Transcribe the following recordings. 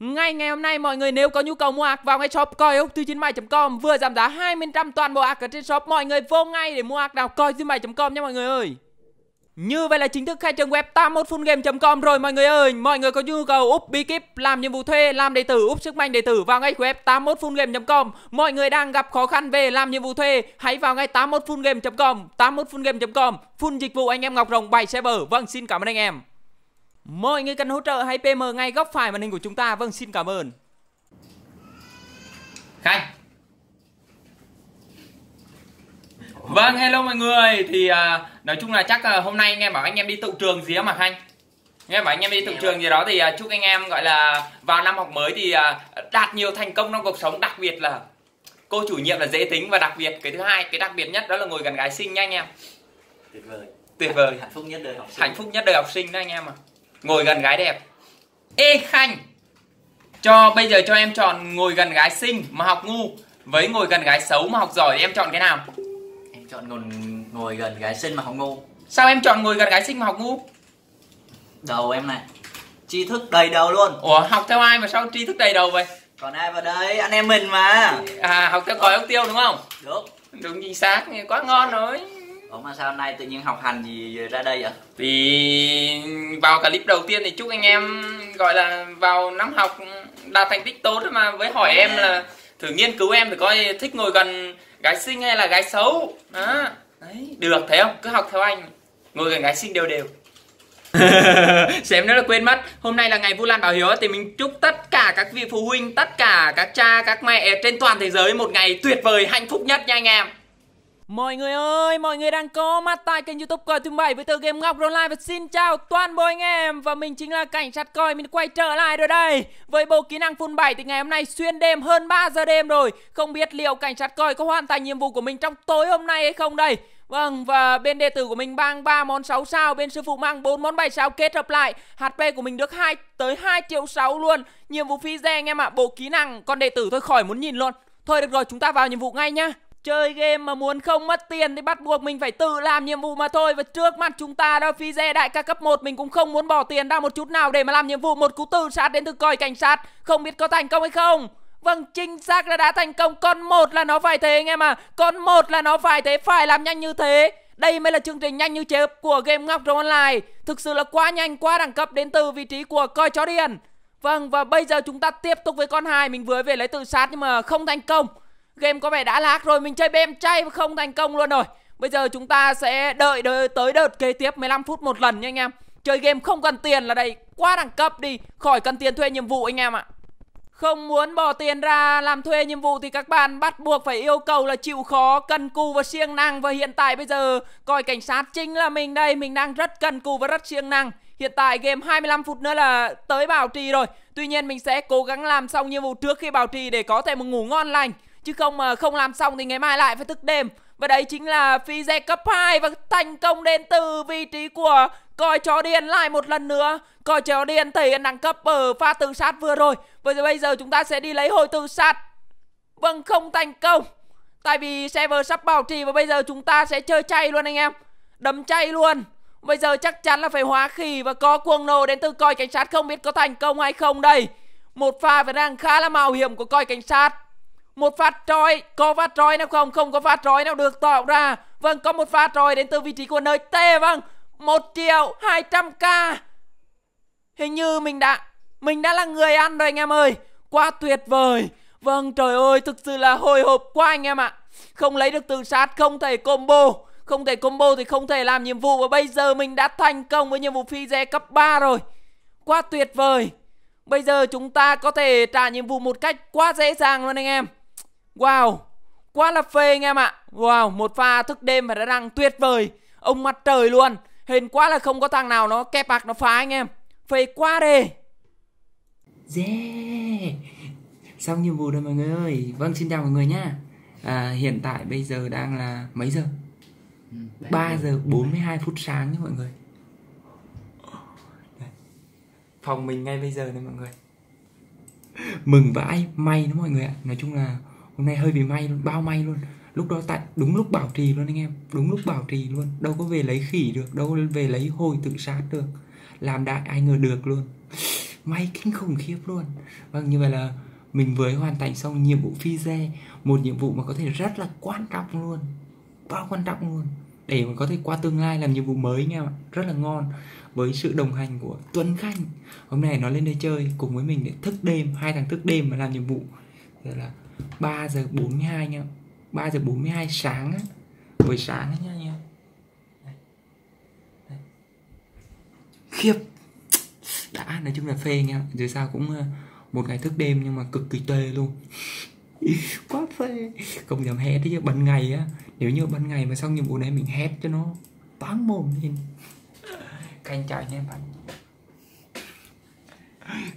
Ngay ngày hôm nay mọi người nếu có nhu cầu mua ạc vào ngay shop coi ốc tư 97.com vừa giảm giá 20% toàn bộ ạc ở trên shop mọi người vô ngay để mua ạc nào coi 97.com nha mọi người ơi. Như vậy là chính thức khai trường web 81fungame.com rồi mọi người ơi Mọi người có nhu cầu úp bí kíp, làm nhiệm vụ thuê, làm đệ tử, úp sức mạnh đệ tử vào ngay web 81fungame.com Mọi người đang gặp khó khăn về làm nhiệm vụ thuê Hãy vào ngay 81fungame.com 81fungame.com Phun dịch vụ anh em Ngọc Rồng 7 server Vâng xin cảm ơn anh em Mọi người cần hỗ trợ hãy PM ngay góc phải màn hình của chúng ta. Vâng, xin cảm ơn. Khanh. Vâng, hello mọi người. Thì à, nói chung là chắc à, hôm nay anh em bảo anh em đi tự trường gì đó mà Khanh. nghe bảo anh em đi tự trường gì đó thì à, chúc anh em gọi là vào năm học mới thì à, đạt nhiều thành công trong cuộc sống, đặc biệt là cô chủ nhiệm là dễ tính và đặc biệt cái thứ hai, cái đặc biệt nhất đó là ngồi gần gái xinh nha anh em. Tuyệt vời. Tuyệt vời. Hạnh phúc nhất đời học sinh. Hạnh phúc nhất đời học sinh đó anh em ạ. À ngồi gần gái đẹp ê khanh cho bây giờ cho em chọn ngồi gần gái xinh mà học ngu với ngồi gần gái xấu mà học giỏi thì em chọn cái nào em chọn ngồi ngồi gần gái xinh mà học ngu sao em chọn ngồi gần gái xinh mà học ngu đầu em này tri thức đầy đầu luôn ủa học theo ai mà sao tri thức đầy đầu vậy còn ai vào đây anh em mình mà à học theo còi ốc tiêu đúng không đúng đúng chính xác quá ngon rồi Ủa mà sao hôm nay tự nhiên học hành gì ra đây vậy? Thì vào clip đầu tiên thì chúc anh em gọi là vào năm học đạt thành tích tốt mà với hỏi à. em là thử nghiên cứu em thì coi thích ngồi gần gái xinh hay là gái xấu đó đấy được thấy không cứ học theo anh ngồi gần gái xinh đều đều xem nữa là quên mất hôm nay là ngày vu lan bảo hiếu thì mình chúc tất cả các vị phụ huynh tất cả các cha các mẹ trên toàn thế giới một ngày tuyệt vời hạnh phúc nhất nha anh em Mọi người ơi, mọi người đang có mặt tại kênh youtube của thứ bảy với tờ game Ngọc online Và xin chào toàn bộ anh em Và mình chính là cảnh sát coi mình quay trở lại rồi đây Với bộ kỹ năng full 7 thì ngày hôm nay xuyên đêm hơn 3 giờ đêm rồi Không biết liệu cảnh sát coi có hoàn thành nhiệm vụ của mình trong tối hôm nay hay không đây Vâng, và bên đệ tử của mình mang 3 món 6 sao, bên sư phụ mang 4 món 7 sao kết hợp lại. HP của mình được 2 tới 2 triệu 6 luôn. Nhiệm vụ phi re anh em ạ, à, bộ kỹ năng con đệ tử thôi khỏi muốn nhìn luôn. Thôi được rồi, chúng ta vào nhiệm vụ ngay nhá. Chơi game mà muốn không mất tiền thì bắt buộc mình phải tự làm nhiệm vụ mà thôi Và trước mắt chúng ta đó phi Fize đại ca cấp 1 Mình cũng không muốn bỏ tiền ra một chút nào để mà làm nhiệm vụ Một cú tự sát đến từ còi cảnh sát Không biết có thành công hay không Vâng, chính xác là đã thành công Con một là nó phải thế anh em à Con một là nó phải thế, phải làm nhanh như thế đây mới là chương trình nhanh như chớp của game Ngọc Rồng Online Thực sự là quá nhanh, quá đẳng cấp đến từ vị trí của coi chó điền Vâng, và bây giờ chúng ta tiếp tục với con hai Mình vừa về lấy tự sát nhưng mà không thành công Game có vẻ đã lag rồi Mình chơi bem chay không thành công luôn rồi Bây giờ chúng ta sẽ đợi đợi tới đợt kế tiếp 15 phút một lần nha anh em Chơi game không cần tiền là đây Quá đẳng cấp đi Khỏi cần tiền thuê nhiệm vụ anh em ạ Không muốn bỏ tiền ra làm thuê nhiệm vụ thì các bạn bắt buộc phải yêu cầu là chịu khó, cần cù và siêng năng. Và hiện tại bây giờ coi cảnh sát chính là mình đây, mình đang rất cần cù và rất siêng năng. Hiện tại game 25 phút nữa là tới bảo trì rồi. Tuy nhiên mình sẽ cố gắng làm xong nhiệm vụ trước khi bảo trì để có thể một ngủ ngon lành. Chứ không mà không làm xong thì ngày mai lại phải thức đêm Và đấy chính là phi xe cấp 2 Và thành công đến từ vị trí của Coi chó điên lại một lần nữa Coi chó điên thể hiện đẳng cấp ở pha tự sát vừa rồi Và bây giờ chúng ta sẽ đi lấy hồi tự sát Vâng không thành công Tại vì server sắp bảo trì Và bây giờ chúng ta sẽ chơi chay luôn anh em Đấm chay luôn Bây giờ chắc chắn là phải hóa khỉ Và có cuồng nổ đến từ coi cảnh sát Không biết có thành công hay không đây Một pha vẫn đang khá là mạo hiểm của coi cảnh sát một phát tròi, có phát tròi nào không? Không có phát tròi nào được tạo ra. Vâng, có một phát tròi đến từ vị trí của nơi T vâng. một triệu hai trăm k Hình như mình đã mình đã là người ăn rồi anh em ơi. Quá tuyệt vời. Vâng, trời ơi, thực sự là hồi hộp quá anh em ạ. Không lấy được từ sát, không thể combo. Không thể combo thì không thể làm nhiệm vụ Và bây giờ mình đã thành công với nhiệm vụ phi rè cấp 3 rồi Quá tuyệt vời Bây giờ chúng ta có thể trả nhiệm vụ một cách quá dễ dàng luôn anh em Wow, quá là phê anh em ạ. Wow, một pha thức đêm và đã đăng tuyệt vời. Ông mặt trời luôn. Hên quá là không có thằng nào nó kẹp bạc nó phá anh em. Phê quá đi. Yeah. Xong nhiệm vụ rồi mọi người ơi. Vâng, xin chào mọi người nhá. À, hiện tại bây giờ đang là mấy giờ? Ừ, 3 giờ 42 phút sáng nhé mọi người. Phòng mình ngay bây giờ này mọi người mừng vãi may lắm mọi người ạ nói chung là hôm nay hơi bị may bao may luôn lúc đó tại đúng lúc bảo trì luôn anh em đúng lúc bảo trì luôn đâu có về lấy khỉ được đâu về lấy hồi tự sát được làm đại ai ngờ được luôn may kinh khủng khiếp luôn vâng như vậy là mình vừa hoàn thành xong nhiệm vụ phi xe một nhiệm vụ mà có thể rất là quan trọng luôn bao quan trọng luôn để mình có thể qua tương lai làm nhiệm vụ mới nha rất là ngon với sự đồng hành của Tuấn Khanh hôm nay nó lên đây chơi cùng với mình để thức đêm hai thằng thức đêm mà làm nhiệm vụ rồi là 3 giờ 42 nha 3 giờ 42 sáng á buổi sáng á nha nha khiếp đã nói chung là phê nha dù sao cũng ờ, một ngày thức đêm nhưng mà cực kỳ tê luôn quá phê không dám hét chứ ban ngày á nếu như ban ngày mà xong nhiệm vụ này mình hét cho nó toán mồm đi các anh chào anh bạn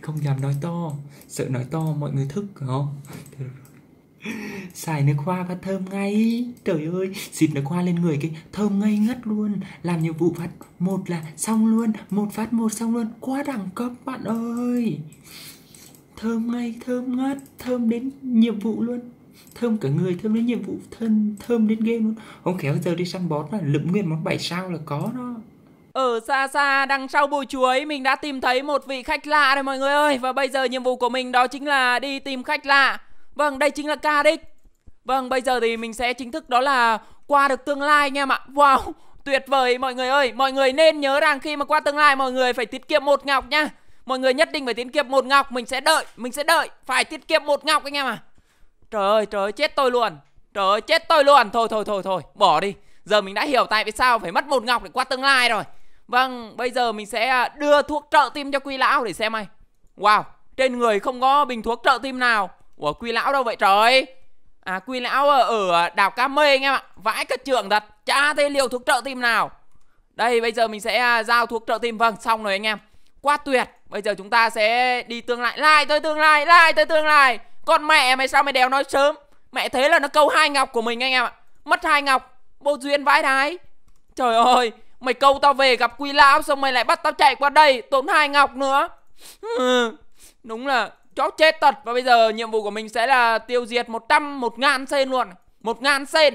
không dám nói to sợ nói to mọi người thức không xài nước hoa và thơm ngay trời ơi xịt nước hoa lên người cái thơm ngây ngất luôn làm nhiệm vụ phát một là xong luôn một phát một xong luôn quá đẳng cấp bạn ơi thơm ngay thơm ngất thơm đến nhiệm vụ luôn thơm cả người thơm đến nhiệm vụ thân thơm đến game luôn không khéo giờ đi săn bót là lượm nguyên món bảy sao là có đó ở xa xa đằng sau bùi chuối mình đã tìm thấy một vị khách lạ rồi mọi người ơi Và bây giờ nhiệm vụ của mình đó chính là đi tìm khách lạ Vâng đây chính là ca đích Vâng, bây giờ thì mình sẽ chính thức đó là qua được tương lai anh em ạ. Wow, tuyệt vời mọi người ơi. Mọi người nên nhớ rằng khi mà qua tương lai mọi người phải tiết kiệm một ngọc nha Mọi người nhất định phải tiết kiệm một ngọc, mình sẽ đợi, mình sẽ đợi, phải tiết kiệm một ngọc anh em à. Trời ơi, trời ơi, chết tôi luôn. Trời ơi, chết tôi luôn. Thôi thôi thôi thôi, bỏ đi. Giờ mình đã hiểu tại vì sao phải mất một ngọc để qua tương lai rồi. Vâng, bây giờ mình sẽ à, đưa thuốc trợ tim cho Quy lão để xem ai. Wow, trên người không có bình thuốc trợ tim nào. Ủa Quy lão đâu vậy trời? à, Quỳ lão ở à, đảo Cam Mê anh em ạ Vãi cất trưởng thật Cha thấy liệu thuốc trợ tim nào Đây bây giờ mình sẽ à, giao thuốc trợ tim Vâng xong rồi anh em Quá tuyệt Bây giờ chúng ta sẽ đi tương lai Lai tới tương lai Lai tới tương lai Con mẹ mày sao mày đèo nói sớm Mẹ thế là nó câu hai ngọc của mình anh em ạ Mất hai ngọc Bộ duyên vãi đái Trời ơi Mày câu tao về gặp quy lão Xong mày lại bắt tao chạy qua đây Tốn hai ngọc nữa Đúng là chó chết thật Và bây giờ nhiệm vụ của mình sẽ là tiêu diệt 100, 1 ngàn sen luôn 1 ngàn sen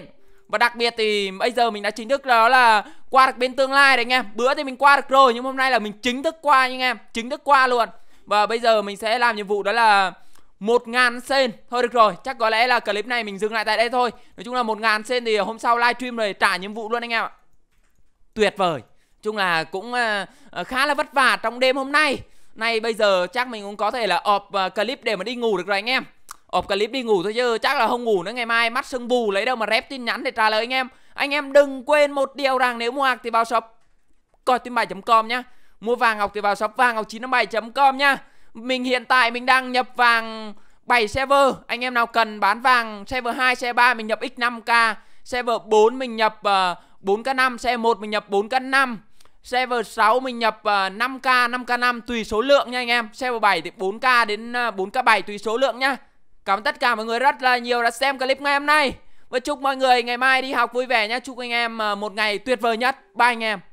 và đặc biệt thì bây giờ mình đã chính thức đó là qua được bên tương lai đấy anh em Bữa thì mình qua được rồi nhưng hôm nay là mình chính thức qua anh em Chính thức qua luôn Và bây giờ mình sẽ làm nhiệm vụ đó là 1 ngàn sen Thôi được rồi chắc có lẽ là clip này mình dừng lại tại đây thôi Nói chung là 1 ngàn sen thì hôm sau livestream rồi trả nhiệm vụ luôn anh em ạ Tuyệt vời Chung là cũng ờ, ờ, khá là vất vả trong đêm hôm nay Nay bây giờ chắc mình cũng có thể là ọp à, clip để mà đi ngủ được rồi anh em ọp clip đi ngủ thôi chứ chắc là không ngủ nữa ngày mai mắt sưng bù lấy đâu mà rep tin nhắn để trả lời anh em anh em đừng quên một điều rằng nếu mua hàng thì vào shop coi tim bài com nhá mua vàng ngọc thì vào shop vàng ngọc bảy com nhá mình hiện tại mình đang nhập vàng 7 server anh em nào cần bán vàng server 2 server 3 mình nhập x5k server 4 mình nhập uh, à, 4k5 server 1 mình nhập 4k5 Server 6 mình nhập 5k, ờ, 5k5 tùy số lượng nha anh em Server 7 thì 4k đến 4k7 ờ, tùy số lượng nha Cảm ơn tất cả mọi người rất là nhiều đã xem clip ngày hôm nay Và chúc mọi người ngày mai đi học vui vẻ nha Chúc anh em ờ, một ngày tuyệt vời nhất Bye anh em